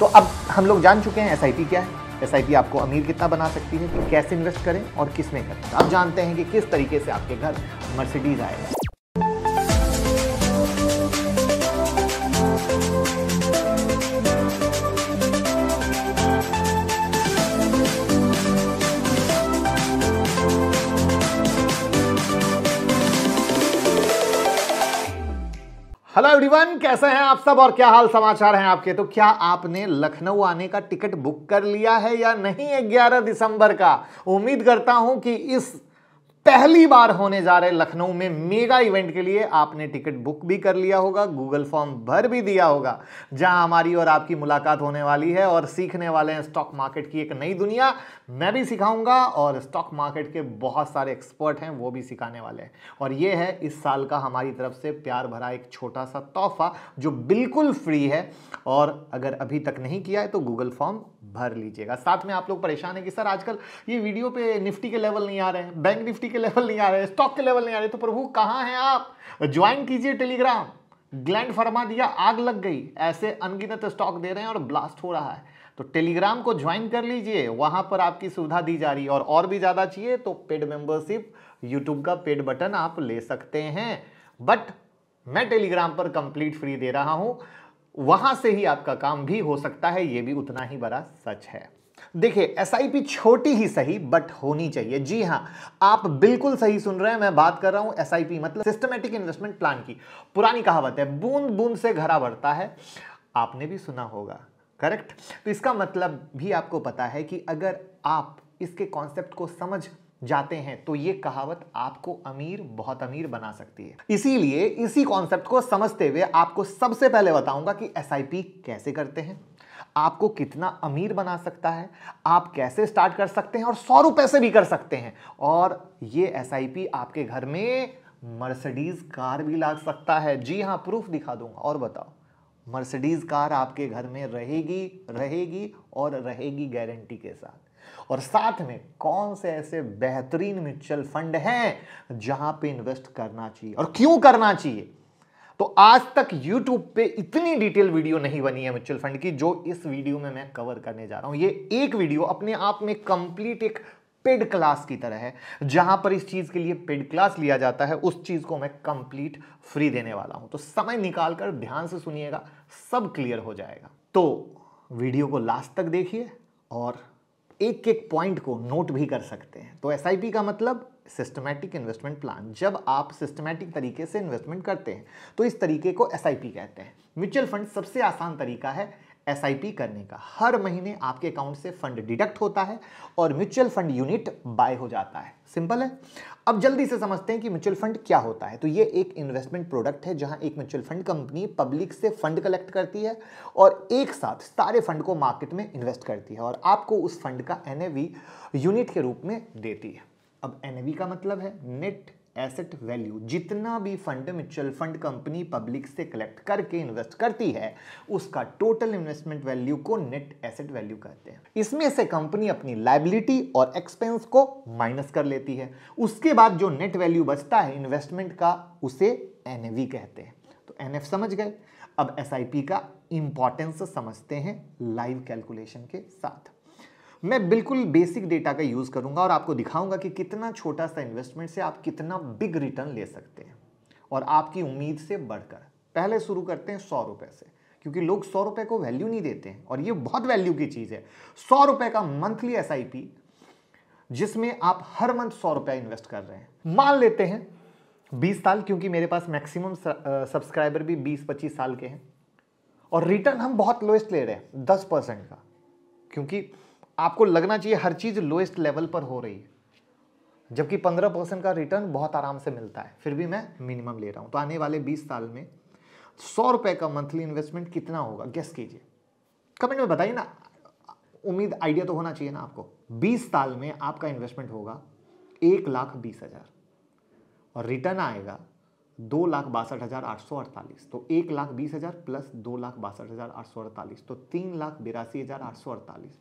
तो अब हम लोग जान चुके हैं एस क्या है एस आपको अमीर कितना बना सकती है कि कैसे इन्वेस्ट करें और किस में करें अब जानते हैं कि किस तरीके से आपके घर मर्सिडीज़ आएगा एवरीवन कैसे हैं आप सब और क्या हाल समाचार हैं आपके तो क्या आपने लखनऊ आने का टिकट बुक कर लिया है या नहीं ग्यारह दिसंबर का उम्मीद करता हूं कि इस पहली बार होने जा रहे लखनऊ में मेगा इवेंट के लिए आपने टिकट बुक भी कर लिया होगा गूगल फॉर्म भर भी दिया होगा जहां हमारी और आपकी मुलाकात होने वाली है और सीखने वाले हैं स्टॉक मार्केट की एक नई दुनिया मैं भी सिखाऊंगा और स्टॉक मार्केट के बहुत सारे एक्सपर्ट हैं वो भी सिखाने वाले हैं और ये है इस साल का हमारी तरफ से प्यार भरा एक छोटा सा तोहफा जो बिल्कुल फ्री है और अगर अभी तक नहीं किया है तो गूगल फॉर्म भर लीजिएगा साथ में आप लोग परेशान है कि सर आजकल ये वीडियो पे निफ्टी के लेवल नहीं आ रहे हैं बैंक निफ्टी के लेवल नहीं आ रहे स्टॉक के लेवल नहीं आ रहे तो प्रभु कहाँ हैं आप ज्वाइन कीजिए टेलीग्राम ग्लैंड फर्मा दिया आग लग गई ऐसे अनगिनत स्टॉक दे रहे हैं और ब्लास्ट हो रहा है तो टेलीग्राम को ज्वाइन कर लीजिए वहां पर आपकी सुविधा दी जा रही है और और भी ज़्यादा चाहिए तो पेड मेंबरशिप यूट्यूब का पेड बटन आप ले सकते हैं बट मैं टेलीग्राम पर कंप्लीट फ्री दे रहा हूं वहां से ही आपका काम भी हो सकता है ये भी उतना ही बड़ा सच है देखिए एस छोटी ही सही बट होनी चाहिए जी हाँ आप बिल्कुल सही सुन रहे हैं मैं बात कर रहा हूं एस मतलब सिस्टमेटिक इन्वेस्टमेंट प्लान की पुरानी कहावत है बूंद बूंद से घरा बढ़ता है आपने भी सुना होगा करेक्ट तो इसका मतलब भी आपको पता है कि अगर आप इसके कॉन्सेप्ट को समझ जाते हैं तो ये कहावत आपको अमीर बहुत अमीर बना सकती है इसीलिए इसी कॉन्सेप्ट को समझते हुए आपको सबसे पहले बताऊंगा कि एस कैसे करते हैं आपको कितना अमीर बना सकता है आप कैसे स्टार्ट कर सकते हैं और सौ रुपए से भी कर सकते हैं और ये एस आपके घर में मर्सिडीज कार भी ला सकता है जी हाँ प्रूफ दिखा दूंगा और बताओ मर्सिडीज कार आपके घर में रहेगी रहेगी और रहेगी गारंटी के साथ और साथ में कौन से ऐसे बेहतरीन म्यूचुअल फंड हैं जहां पे इन्वेस्ट करना चाहिए और क्यों करना चाहिए तो आज तक YouTube पे इतनी डिटेल वीडियो नहीं बनी है म्यूचुअल फंड की जो इस वीडियो में मैं कवर करने जा रहा हूं ये एक वीडियो अपने आप में कंप्लीट एक पेड क्लास की तरह है जहां पर इस चीज के लिए पेड क्लास लिया जाता है उस चीज को मैं कंप्लीट फ्री देने वाला हूं तो समय निकालकर ध्यान से सुनिएगा सब क्लियर हो जाएगा तो वीडियो को लास्ट तक देखिए और एक एक पॉइंट को नोट भी कर सकते हैं तो एस का मतलब सिस्टमैटिक इन्वेस्टमेंट प्लान जब आप सिस्टमैटिक तरीके से इन्वेस्टमेंट करते हैं तो इस तरीके को एस कहते हैं म्यूचुअल फंड सबसे आसान तरीका है एस करने का हर महीने आपके अकाउंट से फंड डिडक्ट होता है और म्यूचुअल फंड यूनिट बाय हो जाता है सिंपल है अब जल्दी से समझते हैं कि म्यूचुअल फंड क्या होता है तो ये एक इन्वेस्टमेंट प्रोडक्ट है जहां एक म्यूचुअल फंड कंपनी पब्लिक से फंड कलेक्ट करती है और एक साथ सारे फंड को मार्केट में इन्वेस्ट करती है और आपको उस फंड का एन यूनिट के रूप में देती है अब एन का मतलब है नेट एसेट वैल्यू जितना भी fund mutual fund company public से कलेक्ट करके इन्वेस्ट करती है उसका टोटल इन्वेस्टमेंट वैल्यू को नेट एसेट वैल्यू कहते हैं इसमें से कंपनी अपनी लाइबिलिटी और एक्सपेंस को माइनस कर लेती है उसके बाद जो नेट वैल्यू बचता है इन्वेस्टमेंट का उसे एन कहते हैं तो एन समझ गए अब एस का इंपॉर्टेंस समझते हैं लाइव कैलकुलेशन के साथ मैं बिल्कुल बेसिक डेटा का यूज़ करूंगा और आपको दिखाऊंगा कि कितना छोटा सा इन्वेस्टमेंट से आप कितना बिग रिटर्न ले सकते हैं और आपकी उम्मीद से बढ़कर पहले शुरू करते हैं सौ रुपए से क्योंकि लोग सौ रुपए को वैल्यू नहीं देते हैं और ये बहुत वैल्यू की चीज़ है सौ रुपए का मंथली एस जिसमें आप हर मंथ सौ रुपया इन्वेस्ट कर रहे हैं मान लेते हैं बीस साल क्योंकि मेरे पास मैक्सिमम सब्सक्राइबर भी बीस पच्चीस साल के हैं और रिटर्न हम बहुत लोएस्ट ले रहे हैं दस परसेंट का क्योंकि आपको लगना चाहिए हर चीज़ लोएस्ट लेवल पर हो रही है जबकि 15 परसेंट का रिटर्न बहुत आराम से मिलता है फिर भी मैं मिनिमम ले रहा हूँ तो आने वाले 20 साल में सौ रुपये का मंथली इन्वेस्टमेंट कितना होगा गेस कीजिए कमेंट में बताइए ना उम्मीद आइडिया तो होना चाहिए ना आपको 20 साल में आपका इन्वेस्टमेंट होगा एक लाख बीस हज़ार और रिटर्न आएगा दो लाख बासठ हज़ार आठ सौ अड़तालीस तो एक लाख बीस हज़ार प्लस दो लाख बासठ हज़ार आठ सौ अड़तालीस तो तीन लाख बिरासी हज़ार आठ सौ अड़तालीस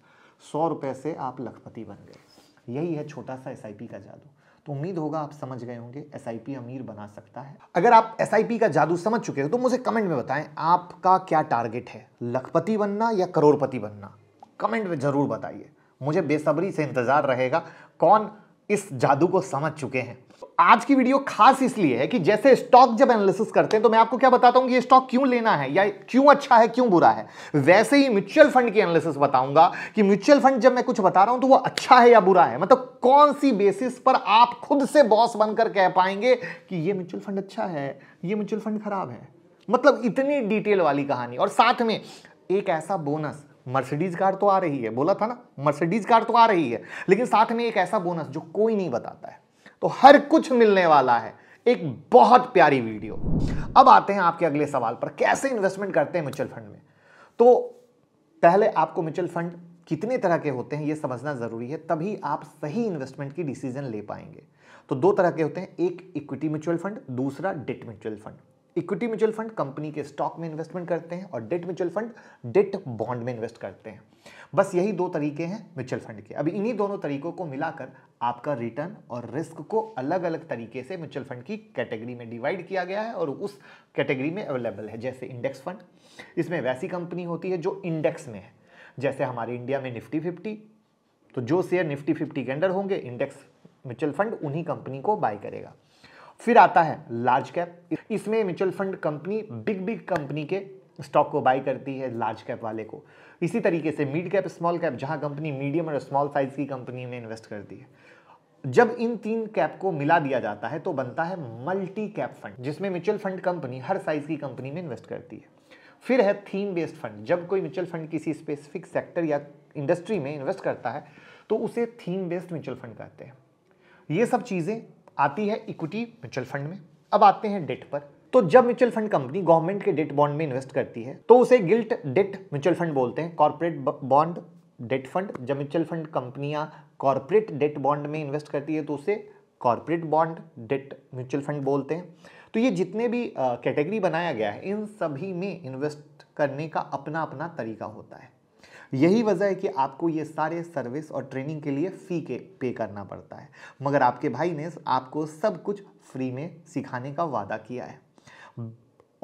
सौ रुपये से आप लखपति बन गए यही है छोटा सा एस का जादू तो उम्मीद होगा आप समझ गए होंगे एस अमीर बना सकता है अगर आप एस का जादू समझ चुके हो तो मुझे कमेंट में बताएं आपका क्या टारगेट है लखपति बनना या करोड़पति बनना कमेंट में ज़रूर बताइए मुझे बेसब्री से इंतज़ार रहेगा कौन इस जादू को समझ चुके हैं आज की वीडियो खास इसलिए है कि जैसे स्टॉक जब एनालिसिस करते हैं तो मैं आपको क्या बताता हूं कि ये स्टॉक क्यों लेना है या क्यों अच्छा है क्यों बुरा है वैसे ही म्यूचुअल फंड की एनालिसिस बताऊंगा कि म्यूचुअल फंड जब मैं कुछ बता रहा हूं तो वो अच्छा है या बुरा है मतलब कौन सी बेसिस पर आप खुद से बॉस बनकर कह पाएंगे कि यह म्यूचुअल फंड अच्छा है यह म्यूचुअल फंड खराब है मतलब इतनी डिटेल वाली कहानी और साथ में एक ऐसा बोनस मर्सिडीज कार तो आ रही है बोला था ना मर्सिडीज कार तो आ रही है लेकिन साथ में एक ऐसा बोनस जो कोई नहीं बताता है तो हर कुछ मिलने वाला है एक बहुत प्यारी वीडियो अब आते हैं आपके अगले सवाल पर कैसे इन्वेस्टमेंट करते हैं म्यूचुअल फंड में तो पहले आपको म्यूचुअल फंड कितने तरह के होते हैं यह समझना ज़रूरी है तभी आप सही इन्वेस्टमेंट की डिसीजन ले पाएंगे तो दो तरह के होते हैं एक इक्विटी म्यूचुअल फंड दूसरा debt mutual fund equity mutual fund company के स्टॉक में इन्वेस्टमेंट करते हैं और debt mutual fund debt bond में इन्वेस्ट करते हैं बस यही दो तरीके हैं म्यूचुअल फंड के अभी इन्हीं दोनों तरीकों को मिलाकर आपका रिटर्न और रिस्क को अलग अलग तरीके से म्यूचुअल फंड की कैटेगरी में डिवाइड किया गया है और उस कैटेगरी में अवेलेबल है जैसे इंडेक्स फंड इसमें वैसी कंपनी होती है जो इंडेक्स में है जैसे हमारे इंडिया में निफ्टी फिफ्टी तो जो शेयर निफ्टी फिफ्टी के अंडर होंगे इंडेक्स म्यूचुअल फंड उन्हीं कंपनी को बाय करेगा फिर आता है लार्ज कैप इसमें mutual fund company big big company के स्टॉक को बाई करती है लार्ज कैप वाले को इसी तरीके से मिड कैप स्मॉल कैप जहां कंपनी मीडियम और स्मॉल साइज की कंपनी में इन्वेस्ट करती है जब इन तीन कैप को मिला दिया जाता है तो बनता है मल्टी कैप फंड जिसमें म्यूचुअल फंड कंपनी हर साइज की कंपनी में इन्वेस्ट करती है फिर है थीम बेस्ड फंड जब कोई म्यूचुअल फंड किसी स्पेसिफिक सेक्टर या इंडस्ट्री में इन्वेस्ट करता है तो उसे थीम बेस्ड म्यूचुअल फंड कहते हैं ये सब चीज़ें आती है इक्विटी म्यूचुअल फंड में अब आते हैं डेट पर तो जब म्यूचुअल फंड कंपनी गवर्नमेंट के डेट बॉन्ड में इन्वेस्ट करती है तो उसे गिल्ट डेट म्यूचुअल फंड बोलते हैं कॉर्पोरेट बॉन्ड डेट फंड जब म्यूचुअल फंड कंपनियां कॉर्पोरेट डेट बॉन्ड में इन्वेस्ट करती है तो उसे corporate bond debt mutual fund बोलते हैं तो ये जितने भी कैटेगरी बनाया गया है इन सभी में इन्वेस्ट करने का अपना अपना तरीका होता है यही वजह है कि आपको ये सारे सर्विस और ट्रेनिंग के लिए फ़ी के पे करना पड़ता है मगर आपके भाई ने आपको सब कुछ फ्री में सिखाने का वादा किया है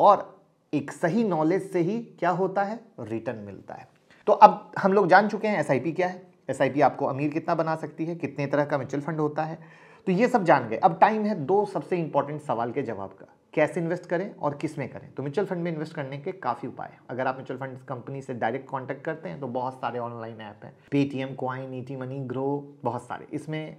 और एक सही नॉलेज से ही क्या होता है रिटर्न मिलता है तो अब हम लोग जान चुके हैं एस क्या है एस आपको अमीर कितना बना सकती है कितने तरह का म्यूचुअल फंड होता है तो ये सब जान गए अब टाइम है दो सबसे इंपॉर्टेंट सवाल के जवाब का कैसे इन्वेस्ट करें और किस में करें तो म्यूचुअल फंड में इन्वेस्ट करने के काफ़ी उपाय हैं अगर आप म्यूचुअल फंड कंपनी से डायरेक्ट कॉन्टैक्ट करते हैं तो बहुत सारे ऑनलाइन ऐप हैं Paytm Coin ET Money Groww बहुत सारे इसमें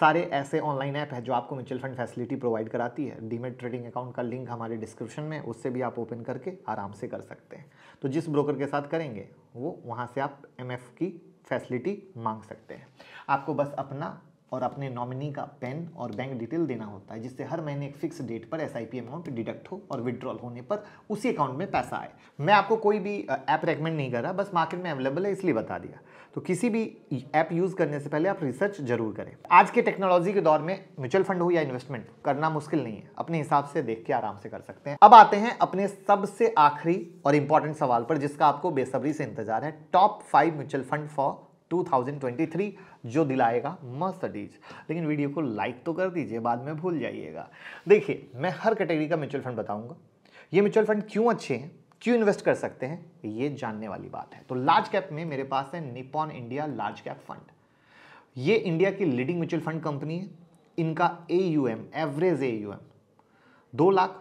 सारे ऐसे ऑनलाइन ऐप हैं जो आपको म्यूचुअल फंड फैसिलिटी प्रोवाइड कराती है डीमेट ट्रेडिंग अकाउंट का लिंक हमारे डिस्क्रिप्शन में उससे भी आप ओपन करके आराम से कर सकते हैं तो जिस ब्रोकर के साथ करेंगे वो वहाँ से आप एम की फैसिलिटी मांग सकते हैं आपको बस अपना और अपने नॉमिनी का पेन और बैंक डिटेल देना होता है जिससे हर महीने एक फिक्स डेट पर एस अमाउंट डिडक्ट हो और विड्रॉल होने पर उसी अकाउंट में पैसा आए मैं आपको कोई भी ऐप रेकमेंड नहीं कर रहा बस मार्केट में अवेलेबल है इसलिए बता दिया तो किसी भी ऐप यूज़ करने से पहले आप रिसर्च जरूर करें आज के टेक्नोलॉजी के दौर में म्यूचुअल फंड हो या इन्वेस्टमेंट करना मुश्किल नहीं है अपने हिसाब से देख के आराम से कर सकते हैं अब आते हैं अपने सबसे आखिरी और इम्पॉर्टेंट सवाल पर जिसका आपको बेसब्री से इंतजार है top five mutual fund for 2023 जो दिलाएगा मर्सडीज लेकिन वीडियो को लाइक तो कर दीजिए बाद में भूल जाइएगा देखिए मैं हर कैटेगरी का म्यूचुअल फंड बताऊंगा ये म्यूचुअल फंड क्यों अच्छे हैं क्यों इन्वेस्ट कर सकते हैं ये जानने वाली बात है तो लार्ज कैप में मेरे पास है Nippon India large cap fund ये इंडिया की लीडिंग म्यूचुअल फंड कंपनी है इनका ए एवरेज ए दो लाख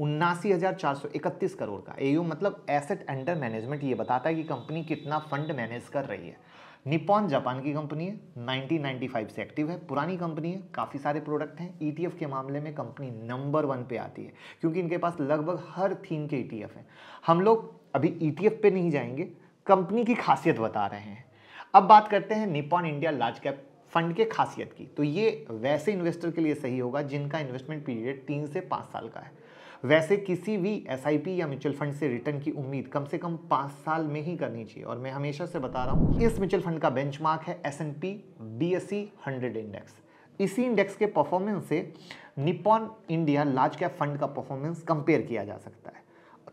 उन्नासी हज़ार चार सौ इकतीस करोड़ का ए मतलब एसेट अंडर मैनेजमेंट ये बताता है कि कंपनी कितना फंड मैनेज कर रही है निपॉन जापान की कंपनी है 1995 से एक्टिव है पुरानी कंपनी है काफ़ी सारे प्रोडक्ट हैं ईटीएफ e के मामले में कंपनी नंबर वन पे आती है क्योंकि इनके पास लगभग हर थीम के ईटीएफ e हैं हम लोग अभी ईटीएफ e पे नहीं जाएंगे कंपनी की खासियत बता रहे हैं अब बात करते हैं Nippon India large cap fund के खासियत की तो ये वैसे इन्वेस्टर के लिए सही होगा जिनका इन्वेस्टमेंट पीरियड तीन से पाँच साल का है वैसे किसी भी एस या म्यूचुअल फंड से रिटर्न की उम्मीद कम से कम पाँच साल में ही करनी चाहिए और मैं हमेशा से बता रहा हूँ इस म्यूचुअल फंड का बेंच है S N P B S E hundred index इसी इंडेक्स के परफॉर्मेंस से Nippon India large cap fund का परफॉर्मेंस कंपेयर किया जा सकता है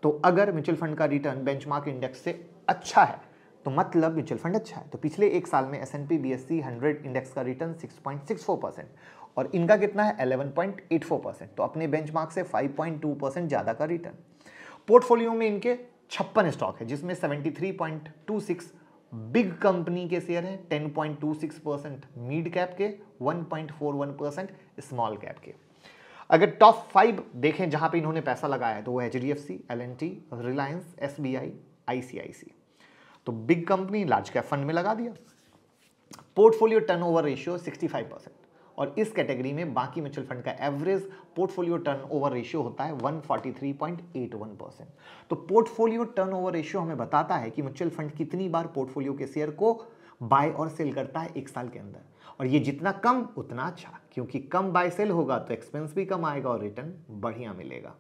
तो अगर म्यूचुअल फंड का रिटर्न बेंचमार्क इंडेक्स से अच्छा है तो मतलब म्यूचुअल फंड अच्छा है तो पिछले एक साल में S N P B S E hundred index का रिटर्न 6.64 परसेंट और इनका कितना है 11.84 परसेंट तो अपने बेंचमार्क से 5.2 परसेंट ज़्यादा का रिटर्न पोर्टफोलियो में इनके छप्पन स्टॉक है जिसमें 73.26 बिग कंपनी के शेयर हैं 10.26 परसेंट मिड कैप के 1.41 परसेंट स्मॉल कैप के अगर टॉप फाइव देखें जहां पर इन्होंने पैसा लगाया है तो वो H D F C L N T Reliance S B I I C I C तो big company large cap fund में लगा दिया पोर्टफोलियो टर्नओवर रेशियो 65 परसेंट और इस कैटेगरी में बाकी म्यूचुअल फंड का एवरेज पोर्टफोलियो टर्नओवर रेशियो होता है 143.81 परसेंट तो पोर्टफोलियो टर्नओवर रेशियो हमें बताता है कि म्यूचुअल फंड कितनी बार पोर्टफोलियो के शेयर को बाय और सेल करता है एक साल के अंदर और ये जितना कम उतना अच्छा क्योंकि कम बाय सेल होगा तो एक्सपेंस भी कम आएगा और रिटर्न बढ़िया मिलेगा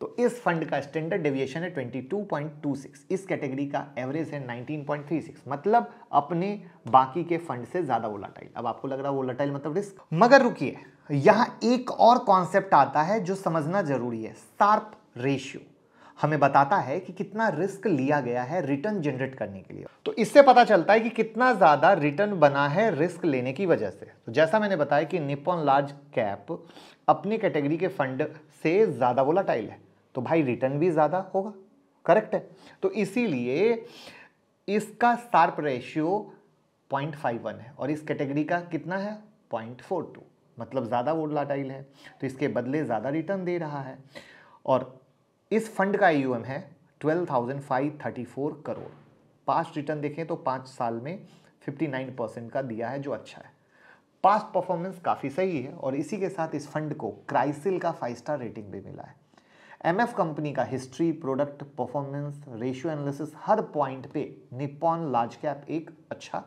तो इस फंड का स्टैंडर्ड डेविएशन है 22.26 इस कैटेगरी का एवरेज है 19.36 मतलब अपने बाकी के फंड से ज़्यादा वोलाटाइल अब आपको लग रहा है वोलाटाइल मतलब रिस्क मगर रुकिए यहां एक और कॉन्सेप्ट आता है जो समझना जरूरी है सार्प रेशियो हमें बताता है कि कितना रिस्क लिया गया है रिटर्न जनरेट करने के लिए तो इससे पता चलता है कि कितना ज़्यादा रिटर्न बना है रिस्क लेने की वजह से तो जैसा मैंने बताया कि निपोन लार्ज कैप अपने कैटेगरी के फंड से ज़्यादा वोलाटाइल है तो भाई रिटर्न भी ज़्यादा होगा करेक्ट है तो इसीलिए इसका Sharpe ratio point five one है और इस कैटेगरी का कितना है पॉइंट फोर टू मतलब ज़्यादा लाटाइल है तो इसके बदले ज़्यादा रिटर्न दे रहा है और इस फंड का आई है twelve thousand five thirty four crore past return देखें तो पाँच साल में फिफ्टी नाइन परसेंट का दिया है जो अच्छा है पास्ट परफॉर्मेंस काफ़ी सही है और इसी के साथ इस फंड को क्राइसिल का फाइव स्टार रेटिंग भी मिला है एमएफ कंपनी का history product performance ratio analysis हर पॉइंट पे निपॉन लार्ज कैप एक अच्छा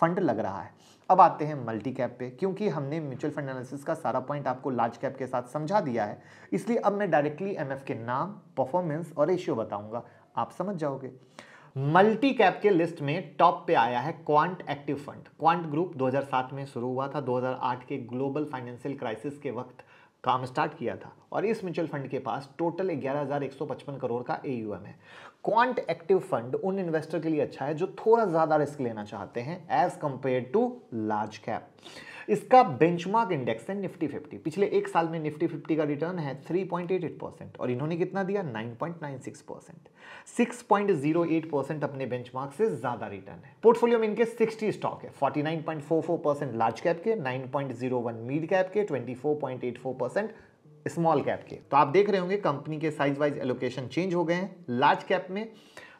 फंड लग रहा है अब आते हैं मल्टी कैप पे क्योंकि हमने म्यूचुअल फंड एनालिसिस का सारा पॉइंट आपको लार्ज कैप के साथ समझा दिया है इसलिए अब मैं डायरेक्टली एम के नाम परफॉर्मेंस और रेशियो बताऊंगा आप समझ जाओगे मल्टी कैप के लिस्ट में टॉप पे आया है Quant active fund Quant group 2007 में शुरू हुआ था 2008 के ग्लोबल फाइनेंशियल क्राइसिस के वक्त काम स्टार्ट किया था और इस म्यूचुअल फंड के पास टोटल 11,155 करोड़ का एयूएम है क्वांट एक्टिव फंड उन इन्वेस्टर के लिए अच्छा है जो थोड़ा ज़्यादा रिस्क लेना चाहते हैं as compare to large cap इसका बेंचमार्क इंडेक्स है निफ्टी फिफ्टी पिछले एक साल में निफ्टी फिफ्टी का रिटर्न है three point eight eight percent और इन्होंने कितना दिया nine point nine six percent six point zero eight percent अपने बेंचमार्क से ज़्यादा रिटर्न है पोर्टफोलियो में इनके सिक्सटी स्टॉक है forty nine point four four percent large cap के nine point zero one mid cap के twenty four point eight four percent small cap के तो आप देख रहे होंगे कंपनी के साइज वाइज एलोकेशन चेंज हो गए हैं लार्ज कैप में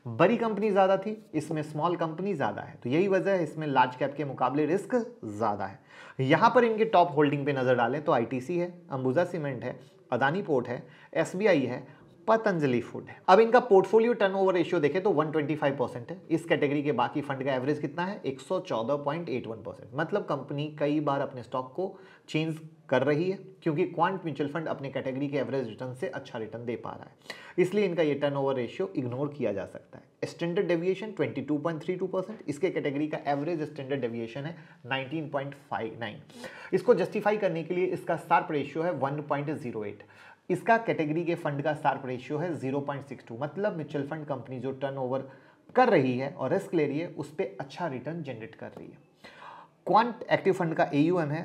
बड़ी कंपनी ज़्यादा थी इसमें स्मॉल कंपनी ज़्यादा है तो यही वजह है इसमें लार्ज कैप के मुकाबले रिस्क ज़्यादा है यहां पर इनके टॉप होल्डिंग पे नज़र डालें तो आईटीसी है अंबुजा सीमेंट है अदानी पोर्ट है एसबीआई है पतंजलि फूड है अब इनका पोर्टफोलियो टर्नओवर रेशियो देखें तो 125 परसेंट है इस कैटेगरी के बाकी फंड का एवरेज कितना है 114.81 परसेंट मतलब कंपनी कई बार अपने स्टॉक को चेंज कर रही है क्योंकि क्वांट म्यूचुअल फंड अपने कैटेगरी के एवरेज रिटर्न से अच्छा रिटर्न दे पा रहा है इसलिए इनका ये टर्नओवर रेशियो इग्नोर किया जा सकता है स्टैंडर्ड डेविएशन 22.32 परसेंट इसके कैटेगरी का एवरेज स्टैंडर्ड डेविएशन है 19.59 इसको जस्टिफाई करने के लिए इसका सार्प रेशियो है वन इसका कैटेगरी के फंड का शार्प रेशियो है 0.62 मतलब म्यूचुअल फंड कंपनी जो टर्नओवर कर रही है और रिस्क ले रही है उस पर अच्छा रिटर्न जनरेट कर रही है क्वांट एक्टिव फंड का ए है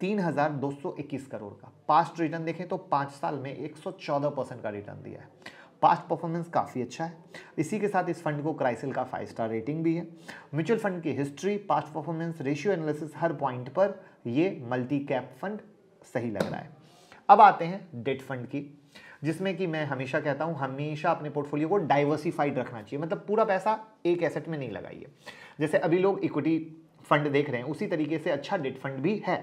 तीन हज़ार दो सौ इक्कीस करोड़ का पास्ट रिटर्न देखें तो पाँच साल में एक सौ चौदह परसेंट का रिटर्न दिया है पास्ट परफॉर्मेंस काफ़ी अच्छा है इसी के साथ इस फंड को क्राइसिल का फाइव स्टार रेटिंग भी है म्यूचुअल फंड की history past performance ratio analysis हर पॉइंट पर ये मल्टी कैप फंड सही लग रहा है अब आते हैं डेट फंड की जिसमें कि मैं हमेशा कहता हूं हमेशा अपने पोर्टफोलियो को डाइवर्सिफाइड रखना चाहिए मतलब पूरा पैसा एक एसेट में नहीं लगाइए जैसे अभी लोग इक्विटी फंड देख रहे हैं उसी तरीके से अच्छा डेट फंड भी है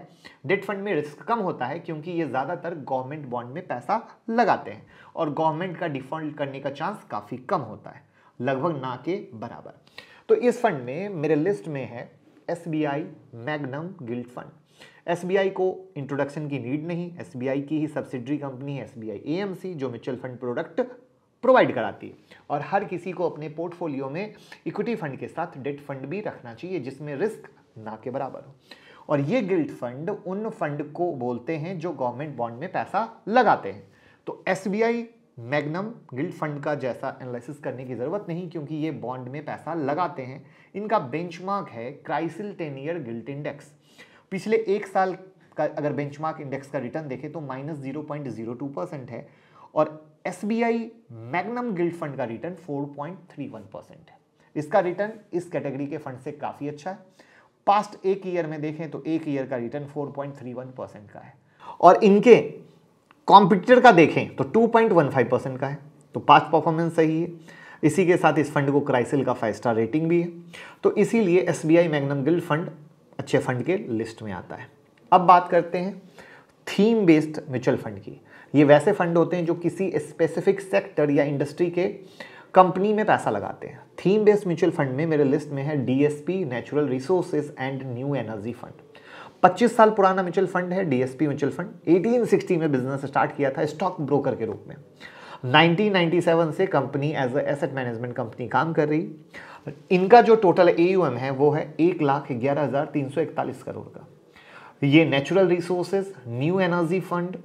डेट फंड में रिस्क कम होता है क्योंकि ये ज़्यादातर गवर्नमेंट बॉन्ड में पैसा लगाते हैं और गवर्नमेंट का डिफॉल्ट करने का चांस काफ़ी कम होता है लगभग ना के बराबर तो इस फंड में मेरे लिस्ट में है S B I Magnum gilt fund S को इंट्रोडक्शन की नीड नहीं एस की ही सब्सिडरी कंपनी है एस बी जो म्यूचुअल फंड प्रोडक्ट प्रोवाइड कराती है और हर किसी को अपने पोर्टफोलियो में इक्विटी फंड के साथ डेट फंड भी रखना चाहिए जिसमें रिस्क ना के बराबर हो और ये गिल्ट फंड उन फंड को बोलते हैं जो गवर्नमेंट बॉन्ड में पैसा लगाते हैं तो एस मैग्नम गिल्ड फंड का जैसा एनालिसिस करने की ज़रूरत नहीं क्योंकि ये बॉन्ड में पैसा लगाते हैं इनका बेंचमार्क है CRISIL ten year gilt index पिछले एक साल का अगर बेंचमार्क इंडेक्स का रिटर्न देखें तो minus zero point zero two percent है और S B I Magnum gilt fund का return four point three one percent है इसका रिटर्न इस कैटेगरी के फंड से काफ़ी अच्छा है पास्ट एक ईयर में देखें तो एक ईयर का रिटर्न वन परसेंट का है और इनके कॉम्पिटिटर का देखें तो फाइव परसेंट का है तो पास्ट परफॉर्मेंस सही है इसी के साथ इस फंड को क्राइसिल का फाइव स्टार रेटिंग भी है तो इसीलिए S B Magnum gilt fund अच्छे फंड के लिस्ट में आता है अब बात करते हैं थीम बेस्ड म्यूचुअल फंड की ये वैसे फंड होते हैं जो किसी स्पेसिफिक सेक्टर या इंडस्ट्री के कंपनी में पैसा लगाते हैं थीम बेस्ड म्यूचुअल फंड में मेरे लिस्ट में है DSP natural resources and new energy fund 25 साल पुराना म्यूचुअल फंड है डीएसपी म्यूचुअल फंड 1860 में बिजनेस स्टार्ट किया था स्टॉक ब्रोकर के रूप में 1997 से company as a asset management company काम कर रही इनका जो टोटल ए है वो है एक लाख ग्यारह हज़ार तीन सौ इकतालीस करोड़ का ये natural resources new energy fund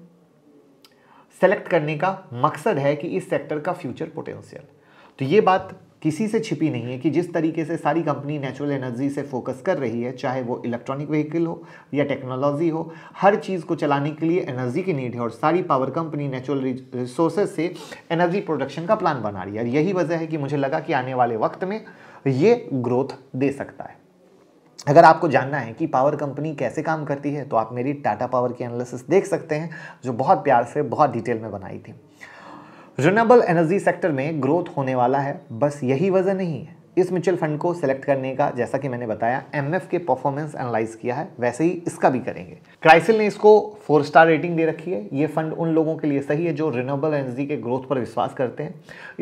select करने का मकसद है कि इस सेक्टर का फ्यूचर पोटेंशियल तो ये बात किसी से छिपी नहीं है कि जिस तरीके से सारी कंपनी नेचुरल एनर्जी से फोकस कर रही है चाहे वो इलेक्ट्रॉनिक व्हीकल हो या टेक्नोलॉजी हो हर चीज़ को चलाने के लिए एनर्जी की नीड है और सारी पावर कंपनी नेचुरल रिसोर्सेज से एनर्जी प्रोडक्शन का प्लान बना रही है और यही वजह है कि मुझे लगा कि आने वाले वक्त में तो ये ग्रोथ दे सकता है अगर आपको जानना है कि पावर कंपनी कैसे काम करती है तो आप मेरी टाटा पावर की एनालिसिस देख सकते हैं जो बहुत प्यार से बहुत डिटेल में बनाई थी रिनेबल एनर्जी सेक्टर में ग्रोथ होने वाला है बस यही वजह नहीं है इस म्यूचुअल फंड को सिलेक्ट करने का जैसा कि मैंने बताया एम के परफॉर्मेंस एनालाइज किया है वैसे ही इसका भी करेंगे क्राइसिल ने इसको फोर स्टार रेटिंग दे रखी है ये फंड उन लोगों के लिए सही है जो रिन्यूएबल एनर्जी के ग्रोथ पर विश्वास करते हैं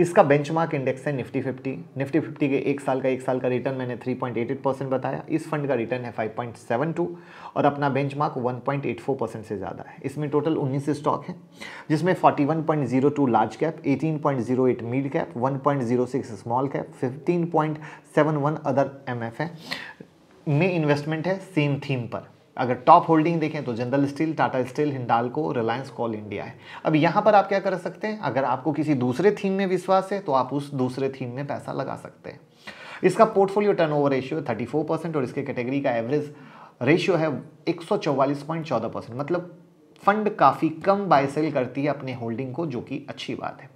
इसका बेंचमार्क इंडेक्स है निफ्टी फिफ्टी निफ्टी फिफ्टी के एक साल का एक साल का रिटर्न मैंने थ्री बताया इस फंड का रिटर्न है फाइव और अपना बेंच मार्क से ज़्यादा है इसमें टोटल उन्नीस स्टॉक है जिसमें forty large cap eighteen mid cap one small cap fifteen 2.71 other MF है में इन्वेस्टमेंट है सेम थीम पर अगर टॉप होल्डिंग देखें तो general steel Tata steel Hindalco Reliance coal India है अब यहाँ पर आप क्या कर सकते हैं अगर आपको किसी दूसरे थीम में विश्वास है तो आप उस दूसरे थीम में पैसा लगा सकते हैं इसका पोर्टफोलियो टर्नओवर रेशियो 34 परसेंट और इसके कैटेगरी का एवरेज रेशियो है एक परसेंट मतलब फंड काफ़ी कम बाय सेल करती है अपने होल्डिंग को जो कि अच्छी बात है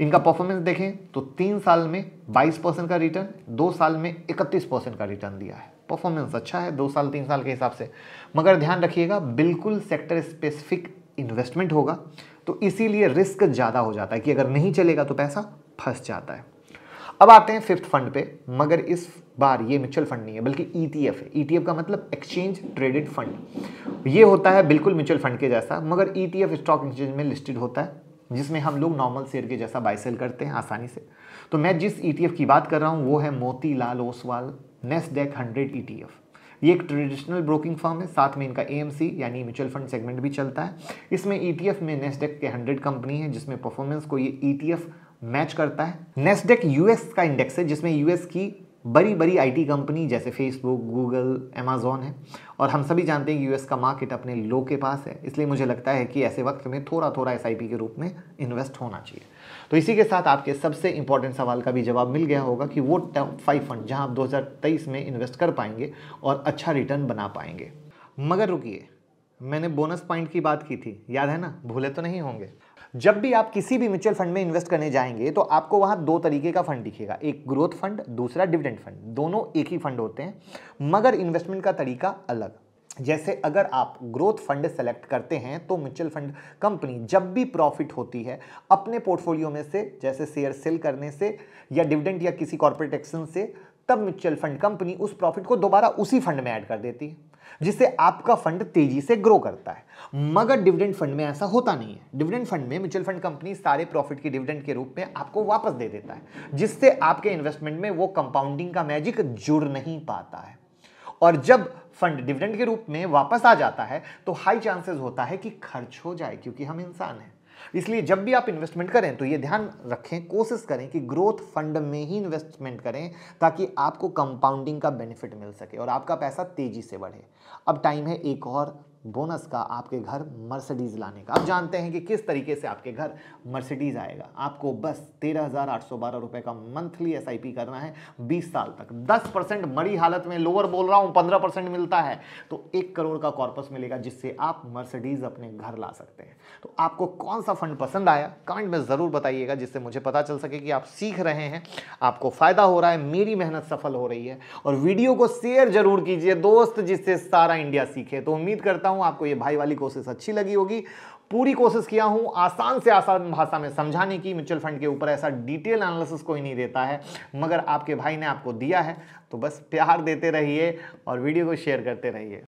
इनका परफॉर्मेंस देखें तो तीन साल में 22 परसेंट का रिटर्न दो साल में 31 परसेंट का रिटर्न दिया है परफॉर्मेंस अच्छा है दो साल तीन साल के हिसाब से मगर ध्यान रखिएगा बिल्कुल सेक्टर स्पेसिफिक इन्वेस्टमेंट होगा तो इसीलिए रिस्क ज़्यादा हो जाता है कि अगर नहीं चलेगा तो पैसा फंस जाता है अब आते हैं फिफ्थ फंड पे मगर इस बार ये म्यूचुअल फंड नहीं है बल्कि ईटीएफ e है ईटीएफ e का मतलब एक्सचेंज ट्रेडेड फंड ये होता है बिल्कुल म्यूचुअल फंड के जैसा मगर ईटीएफ स्टॉक एक्सचेंज में लिस्टेड होता है जिसमें हम लोग नॉर्मल शेयर के जैसा बाई सेल करते हैं आसानी से तो मैं जिस ईटीएफ e की बात कर रहा हूँ वो है Motilal Oswal Nasdaq hundred ETF ये एक ट्रेडिशनल ब्रोकिंग फर्म है साथ में इनका एएमसी यानी म्यूचुअल फंड सेगमेंट भी चलता है इसमें ईटीएफ e में नेस्डेक के हंड्रेड कंपनी e है जिसमें परफॉर्मेंस को ये ईटीएफ मैच करता है नेस्डेक यूएस का इंडेक्स है जिसमें यूएस की बड़ी बड़ी आईटी कंपनी जैसे फेसबुक गूगल अमेजोन है और हम सभी जानते हैं कि यूएस का मार्केट अपने लो के पास है इसलिए मुझे लगता है कि ऐसे वक्त में थोड़ा थोड़ा एस के रूप में इन्वेस्ट होना चाहिए तो इसी के साथ आपके सबसे इंपॉर्टेंट सवाल का भी जवाब मिल गया होगा कि वो टॉप फाइव फंड जहाँ आप दो में इन्वेस्ट कर पाएंगे और अच्छा रिटर्न बना पाएंगे मगर रुकिए मैंने बोनस पॉइंट की बात की थी याद है ना भूले तो नहीं होंगे जब भी आप किसी भी म्यूचुअल फंड में इन्वेस्ट करने जाएंगे तो आपको वहां दो तरीके का फंड दिखेगा एक ग्रोथ फंड दूसरा डिविडेंड फंड दोनों एक ही फंड होते हैं मगर इन्वेस्टमेंट का तरीका अलग जैसे अगर आप ग्रोथ फंड सेलेक्ट करते हैं तो म्यूचुअल फंड कंपनी जब भी प्रॉफिट होती है अपने पोर्टफोलियो में से जैसे शेयर सेल करने से या डिविडेंड या किसी कॉर्पोरेट एक्शन से तब म्यूचुअल फंड कंपनी उस प्रॉफिट को दोबारा उसी फंड में ऐड कर देती है जिससे आपका फंड तेजी से ग्रो करता है मगर डिविडेंड फंड में ऐसा होता नहीं है डिविडेंड फंड में म्यूचुअल फंड कंपनी सारे प्रॉफिट के डिविडेंड के रूप में आपको वापस दे देता है जिससे आपके इन्वेस्टमेंट में वो कंपाउंडिंग का मैजिक जुड़ नहीं पाता है और जब फंड डिविडेंड के रूप में वापस आ जाता है तो हाई चांसेस होता है कि खर्च हो जाए क्योंकि हम इंसान हैं इसलिए जब भी आप इन्वेस्टमेंट करें तो ये ध्यान रखें कोशिश करें कि ग्रोथ फंड में ही इन्वेस्टमेंट करें ताकि आपको कंपाउंडिंग का बेनिफिट मिल सके और आपका पैसा तेज़ी से बढ़े अब टाइम है एक और बोनस का आपके घर मर्सिडीज़ लाने का अब जानते हैं कि किस तरीके से आपके घर मर्सिडीज़ आएगा आपको बस तेरह हज़ार आठ सौ बारह का मंथली एस आई पी करना है बीस साल तक दस परसेंट मरी हालत में लोअर बोल रहा हूं पंद्रह परसेंट मिलता है तो एक करोड़ का कॉर्पस मिलेगा जिससे आप मर्सिडीज़ अपने घर ला सकते हैं तो आपको कौन सा फंड पसंद आया कमेंट में ज़रूर बताइएगा जिससे मुझे पता चल सके कि आप सीख रहे हैं आपको फ़ायदा हो रहा है मेरी मेहनत सफल हो रही है और वीडियो को शेयर जरूर कीजिए दोस्त जिससे सारा इंडिया सीखे तो उम्मीद करता हूँ हूं आपको ये भाई वाली कोशिश अच्छी लगी होगी पूरी कोशिश किया हूं आसान से आसान भाषा में समझाने की म्यूचुअल फंड के ऊपर ऐसा डिटेल एनालिसिस कोई नहीं देता है मगर आपके भाई ने आपको दिया है तो बस प्यार देते रहिए और वीडियो को शेयर करते रहिए